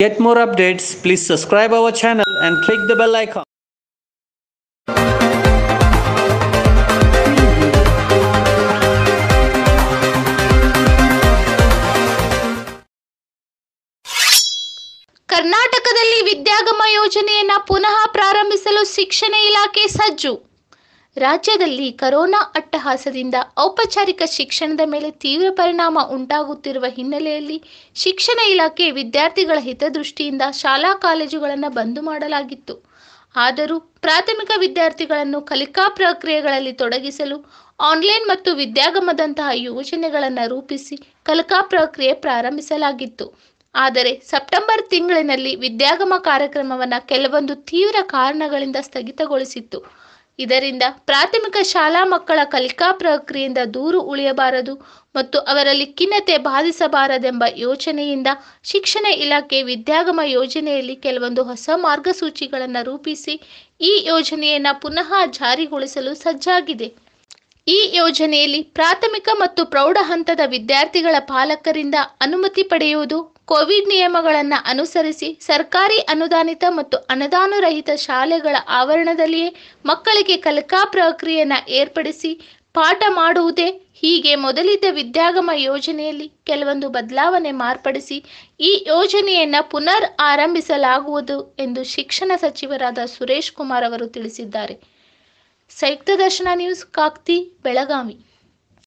Get more updates, please subscribe our channel and click the bell icon. ಕರ್ನಾಟಕದಲ್ಲಿ ವಿದ್ಯಾಗಮ ಯೋಜನೆಯನ್ನ ಪುನಃ ಪ್ರಾರಂಭಿಸಲು ಶಿಕ್ಷಣ ಇಲಾಖೆ ಸಜ್ಜು ರಾಜ್ಯದಲ್ಲಿ ಕರೋನಾ ಅಟ್ಟಹಾಸದಿಂದ ಔಪಚಾರಿಕ ಶಿಕ್ಷಣದ ಮೇಲೆ ತೀವ್ರ ಪರಿಣಾಮ ಉಂಟಾಗುತ್ತಿರುವ ಹಿನ್ನೆಲೆಯಲ್ಲಿ ಶಿಕ್ಷಣ ಇಲಾಖೆ ವಿದ್ಯಾರ್ಥಿಗಳ ಹಿತದೃಷ್ಟಿಯಿಂದ ಶಾಲಾ ಕಾಲೇಜುಗಳನ್ನು ಬಂದ್ ಮಾಡಲಾಗಿತ್ತು ಆದರೂ ಪ್ರಾಥಮಿಕ ವಿದ್ಯಾರ್ಥಿಗಳನ್ನು ಕಲಿಕಾ ಪ್ರಕ್ರಿಯೆಗಳಲ್ಲಿ ತೊಡಗಿಸಲು ಆನ್ಲೈನ್ ಮತ್ತು ವಿದ್ಯಾಗಮದಂತಹ ಯೋಜನೆಗಳನ್ನು ರೂಪಿಸಿ ಕಲಿಕಾ ಪ್ರಕ್ರಿಯೆ ಪ್ರಾರಂಭಿಸಲಾಗಿತ್ತು ಆದರೆ ಸೆಪ್ಟೆಂಬರ್ ತಿಂಗಳಿನಲ್ಲಿ ವಿದ್ಯಾಗಮ ಕಾರ್ಯಕ್ರಮವನ್ನು ಕೆಲವೊಂದು ತೀವ್ರ ಕಾರಣಗಳಿಂದ ಸ್ಥಗಿತಗೊಳಿಸಿತ್ತು ಇದರಿಂದ ಪ್ರಾಥಮಿಕ ಶಾಲಾ ಮಕ್ಕಳ ಕಲಿಕಾ ಪ್ರಕ್ರಿಯೆಯಿಂದ ದೂರು ಉಳಿಯಬಾರದು ಮತ್ತು ಅವರಲ್ಲಿ ಖಿನ್ನತೆ ಬಾಧಿಸಬಾರದೆಂಬ ಯೋಚನೆಯಿಂದ ಶಿಕ್ಷಣ ಇಲಾಖೆ ವಿದ್ಯಾಗಮ ಯೋಜನೆಯಲ್ಲಿ ಕೆಲವೊಂದು ಹೊಸ ಮಾರ್ಗಸೂಚಿಗಳನ್ನು ರೂಪಿಸಿ ಈ ಯೋಜನೆಯನ್ನು ಪುನಃ ಜಾರಿಗೊಳಿಸಲು ಸಜ್ಜಾಗಿದೆ ಈ ಯೋಜನೆಯಲ್ಲಿ ಪ್ರಾಥಮಿಕ ಮತ್ತು ಪ್ರೌಢ ಹಂತದ ವಿದ್ಯಾರ್ಥಿಗಳ ಪಾಲಕರಿಂದ ಅನುಮತಿ ಪಡೆಯುವುದು ಕೋವಿಡ್ ನಿಯಮಗಳನ್ನು ಅನುಸರಿಸಿ ಸರ್ಕಾರಿ ಅನುದಾನಿತ ಮತ್ತು ಅನುದಾನರಹಿತ ಶಾಲೆಗಳ ಆವರಣದಲ್ಲಿಯೇ ಮಕ್ಕಳಿಗೆ ಕಲಿಕಾ ಪ್ರಕ್ರಿಯೆಯನ್ನು ಏರ್ಪಡಿಸಿ ಪಾಠ ಮಾಡುವುದೇ ಹೀಗೆ ಮೊದಲಿದ್ದ ವಿದ್ಯಾಗಮ ಯೋಜನೆಯಲ್ಲಿ ಕೆಲವೊಂದು ಬದಲಾವಣೆ ಮಾರ್ಪಡಿಸಿ ಈ ಯೋಜನೆಯನ್ನು ಪುನರ್ ಆರಂಭಿಸಲಾಗುವುದು ಎಂದು ಶಿಕ್ಷಣ ಸಚಿವರಾದ ಸುರೇಶ್ ಕುಮಾರ್ ಅವರು ತಿಳಿಸಿದ್ದಾರೆ ಸಂಯುಕ್ತ ದರ್ಶನ ನ್ಯೂಸ್ ಕಾಕ್ತಿ ಬೆಳಗಾವಿ